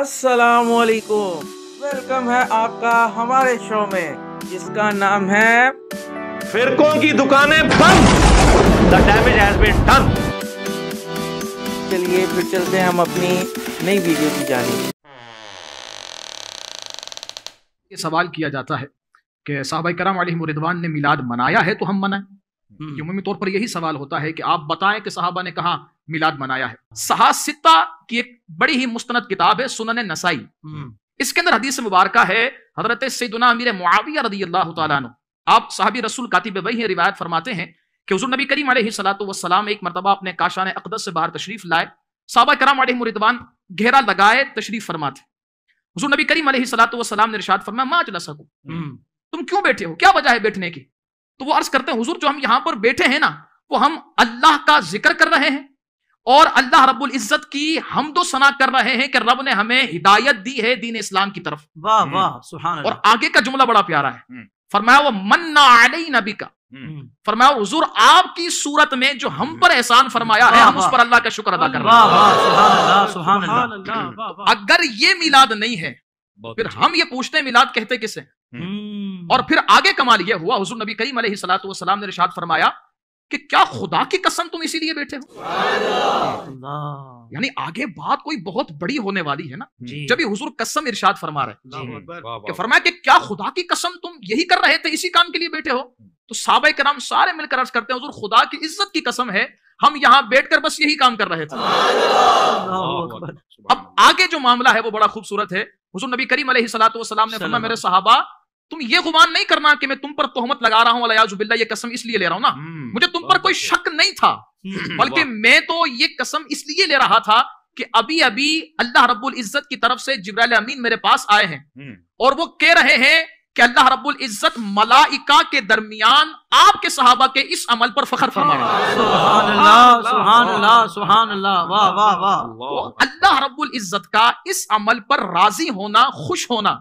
अस्सलाम वालेकुम वेलकम है आपका हमारे शो में जिसका नाम है फिरकों की दुकानें बंद the damage has been done चलिए फिर चलते हैं हम अपनी नई वीडियो की जानी ये सवाल किया जाता है कि साहब कराम मुरिदवान ने मिलाद मनाया है तो हम मनाएं हम्म। यमूमी तौर पर यही सवाल होता है कि आप बताएं कि साहबा ने कहा मिलाद मनाया है सहासिता की एक बड़ी ही मुस्तनद किताब है सुनन नसाई हम्म। इसके अंदर हदीस मुबारक है हजरत अमीर मुआविया रदी अल्लाह तु आप साहबी रसूल कातिब वही है रिवायत फरमाते हैं कि हजूर नबी करीम सलाम एक मरतबा अपने काशान अकदस से बाहर तशरीफ लाए साहबा कराम मुरिदवान घेरा लगाए तशरीफ फरमाते हजूर नबी करीम सलाम ने रिशात फरमाया माँ चला सकू तुम क्यों बैठे हो क्या वजह है बैठने की तो वो अर्ज करते हैं हुजूर जो हम यहां पर बैठे हैं ना वो हम अल्लाह का जिक्र कर रहे हैं और अल्लाह रब्बुल इज्जत की तो सना कर रहे हैं कि रब ने हमें हिदायत दी है दीन इस्लाम की तरफ वाह हम्म। वाह और आगे का जुमला बड़ा प्यारा है हम्म। फरमाया वो मन्ना अली नबी का फरमाया हुजूर आपकी सूरत में जो हम पर एहसान फरमाया है हम उस पर अल्लाह का शुक्र अदा कर रहे हैं अगर ये मिलाद नहीं है फिर हम ये पूछते हैं मिलाद कहते किसे और फिर आगे कमाल यह हुआ हुजूर नबी करीम सलाम ने इरशाद फरमाया कि क्या खुदा की कसम तुम इसीलिए बैठे हो यानी आगे बात कोई बहुत बड़ी होने वाली है ना जब ये हुजूर कसम इरशाद फरमा रहे कि फरमाया कि क्या खुदा की कसम तुम यही कर रहे थे इसी काम के लिए बैठे हो तो साहब कराम सारे मिलकर अर्ज करते हैं हुजूर खुदा की इज्जत की कसम है हम यहां बैठकर बस यही काम कर रहे थे अब आगे जो मामला है वो बड़ा खूबसूरत है हुजूर नबी करीम सलाम ने फरमा मेरे साहबा तुम ये गुमान नहीं करना कि मैं तुम पर तोहमत लगा रहा हूं अलायाजुबिल्ला ये कसम इसलिए ले रहा हूं ना हम्म, मुझे तुम पर कोई शक नहीं था हम्म, हम्म, बल्कि मैं तो ये कसम इसलिए ले रहा था कि अभी अभी अल्लाह रब्बुल इज्जत की तरफ से जिब्राइल अमीन मेरे पास आए हैं और वो कह रहे हैं कि अल्लाह रब्बुल इज्जत मलाइका के दरमियान आपके सहाबा के इस अमल पर फखर फरमा अल्लाह रब्बुल इज्जत का इस अमल पर राजी होना खुश होना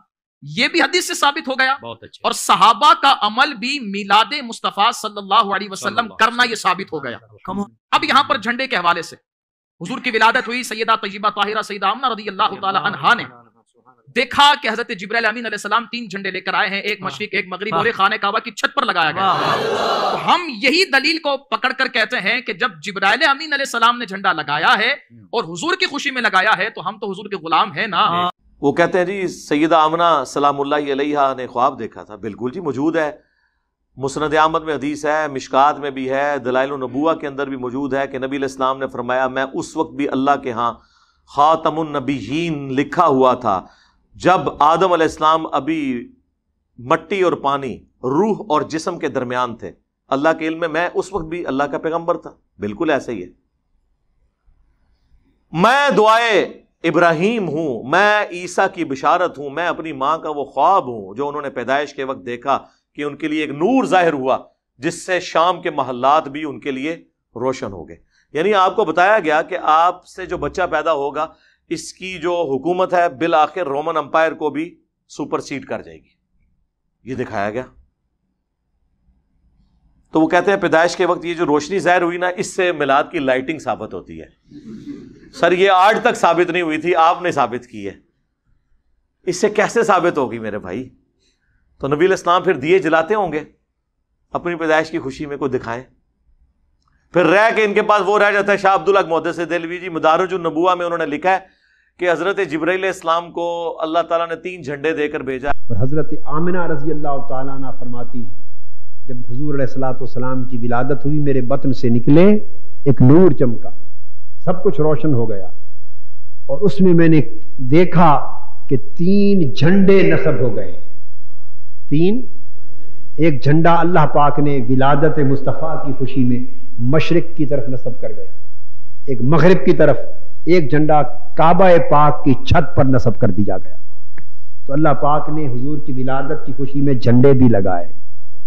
ये भी हदीस से साबित हो गया बहुत अच्छा और सहाबा का अमल भी मिलाद मुस्तफ़ा सल्लल्लाहु अलैहि वसल्लम करना ये साबित हो गया अब यहाँ पर झंडे के हवाले से हुजूर की विलादत हुई सैदा तयबा ताहिरा सैदा अमना रदी अल्लाह ने देखा कि हजरत जबरैल अमीन सलाम तीन झंडे लेकर आए हैं एक हाँ। मशरक एक मगरब हाँ। और खाने काबा की छत पर लगाया गया तो हम यही दलील को पकड़ कर कहते हैं कि जब जबरैल अमीन सलाम ने झंडा लगाया है हम्म। और हुजूर की खुशी में लगाया है तो हम तो हुजूर के गुलाम है ना हाँ। वो कहते हैं जी सैदा आमना सलाम्ला ने ख्वाब देखा था बिल्कुल जी मौजूद है मुसनद आमद में हदीस है मिशकात में भी है दलाइल नबूआ के अंदर भी मौजूद है कि नबी इस्लाम ने फरमाया मैं उस वक्त भी अल्लाह के यहाँ ख़ातमनबीन लिखा हुआ था जब आदम इस्लाम अभी मट्टी और पानी रूह और जिसम के दरमियान थे अल्लाह के इल्म मैं उस वक्त भी अल्लाह का पैगम्बर था बिल्कुल ऐसा ही है मैं दुआए इब्राहिम हूं मैं ईसा की बिशारत हूं मैं अपनी मां का वो ख्वाब हूं जो उन्होंने पैदाइश के वक्त देखा कि उनके लिए एक नूर जाहिर हुआ जिससे शाम के महल्लात भी उनके लिए रोशन हो गए यानी आपको बताया गया कि आपसे जो बच्चा पैदा होगा इसकी जो हुकूमत है बिल आखिर रोमन अंपायर को भी सुपरसीड कर जाएगी ये दिखाया गया तो वो कहते हैं पैदाइश के वक्त ये जो रोशनी जाहिर हुई ना इससे मिलाद की लाइटिंग साबित होती है सर ये आठ तक साबित नहीं हुई थी आपने साबित की है इससे कैसे साबित होगी मेरे भाई तो नबील इस्लाम फिर दिए जलाते होंगे अपनी पैदाइश की खुशी में को दिखाएं फिर रह के इनके पास वो रह जाता है शाह अब्दुल मोहद से दिलवी जी मदारज नबुआ में उन्होंने लिखा है कि हज़रत जबरील इस्लाम को अल्लाह तला ने तीन झंडे देकर भेजा और हज़रत आमिना रजी अल्लाह ताला फरमाती जब हजूर सलाम की विलादत हुई मेरे बतन से निकले एक नूर चमका सब कुछ रोशन हो गया और उसमें मैंने देखा कि तीन झंडे नसब हो गए तीन एक झंडा अल्लाह पाक ने विलादत मुस्तफ़ा की खुशी में मशरक़ की तरफ नस्ब कर गया एक मगरब की तरफ एक झंडा काबा पाक की छत पर नसब कर दिया गया तो अल्लाह पाक ने हुजूर की विलादत की खुशी में झंडे भी लगाए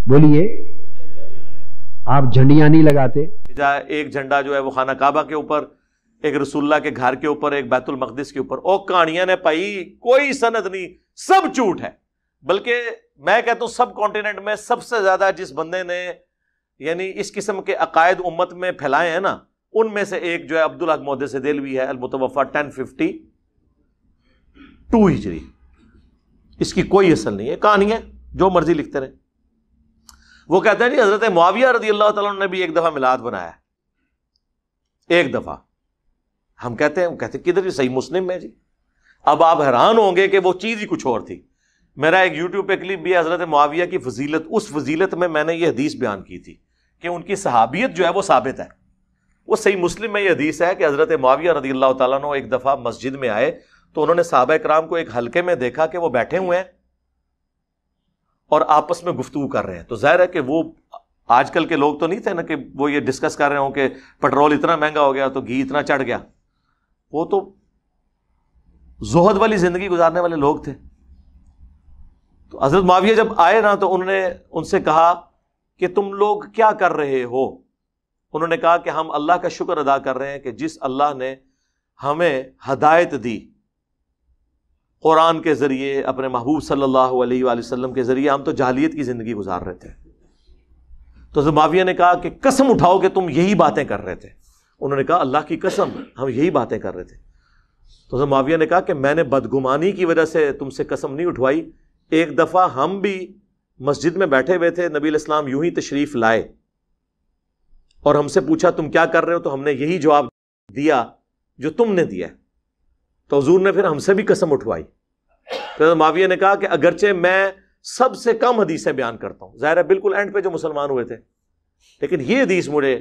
बोलिए आप झंडियाँ नहीं लगाते एक झंडा जो है वो खाना काबा के ऊपर एक रसूल्ला के घर के ऊपर एक बैतुल मकदस के ऊपर ओ कहानियां ने पाई कोई सनत नहीं सब झूठ है बल्कि मैं कहता हूं सब कॉन्टिनेंट में सबसे ज्यादा जिस बंदे ने यानी इस किस्म के अकायद उम्मत में फैलाए हैं ना उनमें से एक जो है अब्दुल हक मोहदे से दिलवी है अलमुतवफ़ा टेन फिफ्टी टू हिजरी इसकी कोई असल नहीं है कहानी है जो मर्जी लिखते रहे वो कहते हैं जी हजरत मुआविया रजी अल्लाह तला ने भी एक दफ़ा मिलाद बनाया एक दफ़ा हम कहते हैं कहते हैं किधर ये सही मुस्लिम है जी अब आप हैरान होंगे कि वो चीज़ ही कुछ और थी मेरा एक यूट्यूब पर क्लिप भी हज़रत माविया की फजीलत उस फजीलत में मैंने ये हदीस बयान की थी कि उनकी सहाबियत जो है वो साबित है वो सही मुस्लिम में ये हदीस है कि हज़रत माविया रदी अल्लाह तु एक दफ़ा मस्जिद में आए तो उन्होंने साहब कराम को एक हल्के में देखा कि वो बैठे हुए हैं और आपस में गुफ्तु कर रहे हैं तो जाहिर है कि वो आजकल के लोग तो नहीं थे ना कि वो ये डिस्कस कर रहे हो कि पेट्रोल इतना महंगा हो गया तो घी इतना चढ़ गया वो तो जोहद वाली ज़िंदगी गुजारने वाले लोग थे तो हज़रत माविया जब आए ना तो उन्होंने उनसे कहा कि तुम लोग क्या कर रहे हो उन्होंने कहा कि हम अल्लाह का शुक्र अदा कर रहे हैं कि जिस अल्लाह ने हमें हदायत दी कुरान के ज़रिए अपने महबूब सल्लल्लाहु अलैहि वसल्लम के ज़रिए हम तो जहलीत की ज़िंदगी गुजार रहे थे तो माविया ने कहा कि कसम उठाओ कि तुम यही बातें कर रहे थे उन्होंने कहा अल्लाह की कसम हम यही बातें कर रहे थे तो माविया ने कहा कि मैंने बदगुमानी की वजह से तुमसे कसम नहीं उठवाई एक दफ़ा हम भी मस्जिद में बैठे हुए थे नबी इस्लाम यूं ही तशरीफ़ लाए और हमसे पूछा तुम क्या कर रहे हो तो हमने यही जवाब दिया जो तुमने दिया तो हजूर ने फिर हमसे भी कसम उठवाई तो माविया ने कहा कि अगरचे मैं सबसे कम हदीसें बयान करता हूं ज़ाहिर बिल्कुल एंड पे जो मुसलमान हुए थे लेकिन ये हदीस मुझे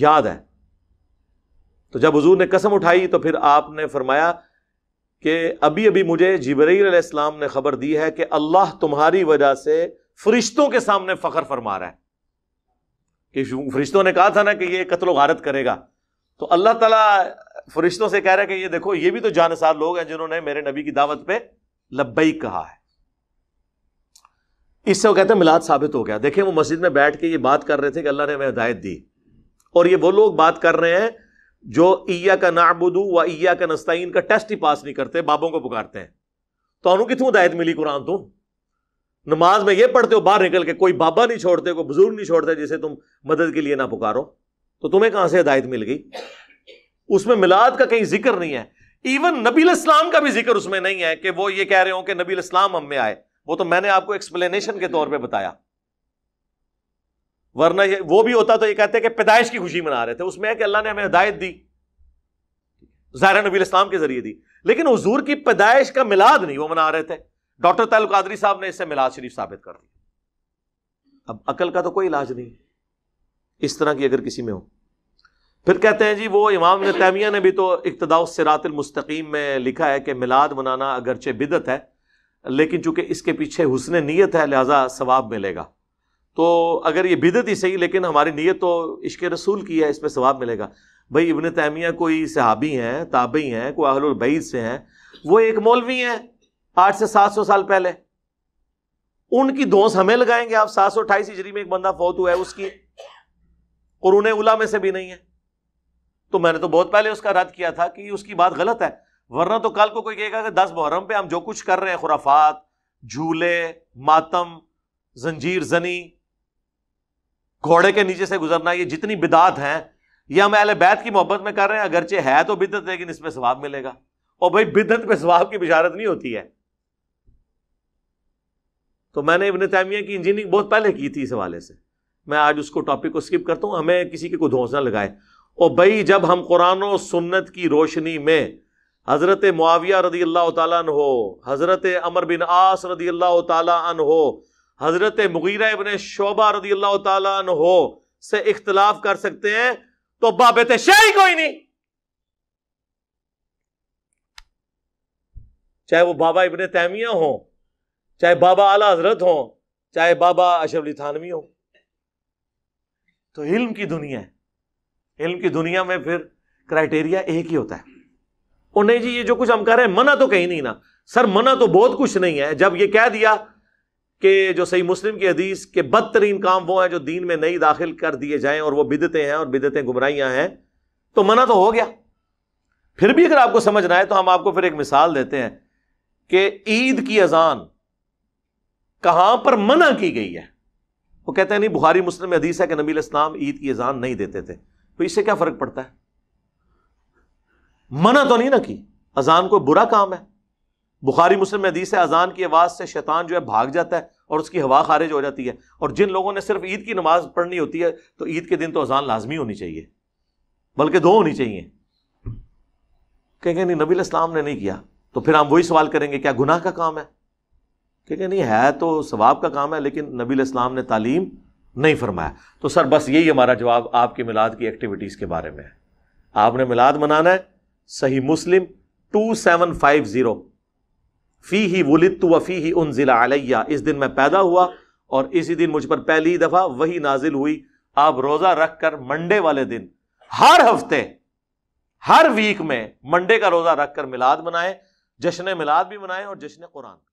याद है तो जब हजूर ने कसम उठाई तो फिर आपने फरमाया कि अभी अभी मुझे जबरीसलाम ने खबर दी है कि अल्लाह तुम्हारी वजह से फरिश्तों के सामने फखर फरमा रहा है कि फरिश्तों ने कहा था ना कि यह कत्ल गारत करेगा तो अल्लाह तला फरिश्तों से कह रहे कि यह देखो ये भी तो जानसार लोग हैं जिन्होंने मेरे नबी की दावत पर लबई कहा है इससे वो कहते हैं मिलाद साबित हो गया देखिए वो मस्जिद में बैठ के ये बात कर रहे थे कि अल्लाह ने हमें हिदायत दी और ये वो लोग बात कर रहे हैं जो इया का नाबुदू व ईया का नस्ताइन का टेस्ट ही पास नहीं करते बाबों को पुकारते हैं तो उन्होंने कितों हदायत मिली कुरान तुम नमाज में ये पढ़ते हो बाहर निकल के कोई बाबा नहीं छोड़ते कोई बुजुर्ग नहीं छोड़ते जिसे तुम मदद के लिए ना पुकारो तो तुम्हें कहां से हिदायत मिल गई उसमें मिलाद का कहीं जिक्र नहीं है इवन नबी इस्लाम का भी जिक्र उसमें नहीं है कि वो ये कह रहे हो कि नबी इस्लाम हम में आए वो तो मैंने आपको एक्सप्लेनेशन के तौर पर बताया वरना ये वो भी होता तो ये कहते हैं कि पैदाइश की खुशी मना रहे थे उसमें कि अल्लाह ने हमें हदायत दी ज़ाहिर नबी इस्लाम के जरिए दी लेकिन हजूर की पैदाइश का मिलाद नहीं वो मना रहे थे डॉक्टर ताल कादरी साहब ने इससे मिलाद शरीफ साबित कर दिया अब अकल का तो कोई इलाज नहीं इस तरह की अगर किसी में हो फिर कहते हैं जी वो इमाम तैमिया ने भी तो इकतदा सिरातमस्तकीम में लिखा है कि मिलाद मनाना अगरचे बिदत है लेकिन चूंकि इसके पीछे हुसन नीयत है लिहाजा सवाब मिलेगा तो अगर ये बिदत ही सही लेकिन हमारी नीयत तो इश्क रसूल की है इस पर स्वाब मिलेगा भाई इबन तैमिया कोई सहाबी हैं ताबी हैं कोई अहलबईद से हैं वो एक मौलवी हैं आठ से सात सौ साल पहले उनकी दोस्त हमें लगाएंगे आप सात सौ अट्ठाईस हिजरी में एक बंदा फौत हुआ है उसकी और उन्हें उला में से भी नहीं है तो मैंने तो बहुत पहले उसका रद्द किया था कि उसकी बात गलत है वरना तो कल को कोई कहेगा कि दस मुहर्रम पे हम जो कुछ कर रहे हैं खुराफात झूले मातम जंजीर जनी घोड़े के नीचे से गुजरना ये जितनी बिदात है ये हम अहल बैत की मोहब्बत में कर रहे हैं अगरचे है तो बिदत लेकिन इसमें स्वाब मिलेगा और भाई बिदत में स्वाब की बिशारत नहीं होती है तो मैंने इबन तैमिया की इंजीनियरिंग बहुत पहले की थी इस हवाले से मैं आज उसको टॉपिक को स्किप करता हूँ हमें किसी के को धोसना लगाए और भाई जब हम कुरान और सुन्नत की रोशनी में हज़रत मुआविया रदी अल्लाह तन हो हज़रत अमर बिन आस रदी अल्लाह तन हो हजरत मुगीरा इबन शोबा रदी अल्लाह तहो से इख्तलाफ कर सकते हैं तो बाबत शाही कोई नहीं चाहे वो बाबा इबन तैमिया हो चाहे बाबा आला हजरत हो चाहे बाबा अशरफ अली थानवी हो तो इल्म की दुनिया है इल्म की दुनिया में फिर क्राइटेरिया एक ही होता है और नहीं जी ये जो कुछ हम कह रहे हैं मना तो कहीं नहीं ना सर मना तो बहुत कुछ नहीं है जब ये कह दिया कि जो सही मुस्लिम की हदीस के बदतरीन काम वो हैं जो दीन में नहीं दाखिल कर दिए जाए और वह बिदतें हैं और बिदतें गुमराइयां हैं तो मना तो हो गया फिर भी अगर आपको समझ ना आए तो हम आपको फिर एक मिसाल देते हैं कि ईद की अजान कहां पर मना की गई है वो कहते हैं नहीं बुहारी मुस्लिम हदीस है कि नबी इस्लाम ईद की अजान नहीं देते थे तो इससे क्या फर्क पड़ता है मना तो नहीं ना की अजान कोई बुरा काम है बुखारी मुस्लिम हदीस है अजान की आवाज़ से शैतान जो है भाग जाता है और उसकी हवा खारिज हो जाती है और जिन लोगों ने सिर्फ ईद की नमाज पढ़नी होती है तो ईद के दिन तो अजान लाजमी होनी चाहिए बल्कि दो होनी चाहिए कहेंगे नहीं नबी इस्लाम ने नहीं किया तो फिर हम वही सवाल करेंगे क्या गुनाह का काम है कहेंगे नहीं है तो स्वाब का काम है लेकिन नबी इस्लाम ने तालीम नहीं फरमाया तो सर बस यही हमारा जवाब आपकी मिलाद की एक्टिविटीज़ के बारे में है आपने मिलाद मनाना है सही मुस्लिम टू सेवन फाइव जीरो फ़ी ही वलित व फ़ी ही उन ज़िला अलैया इस दिन मैं पैदा हुआ और इसी दिन मुझ पर पहली दफ़ा वही नाजिल हुई आप रोज़ा रख कर मंडे वाले दिन हर हफ्ते हर वीक में मंडे का रोज़ा रख कर मिलाद मनाएं जश्न मिलाद भी मनाएं और जश्न कुरान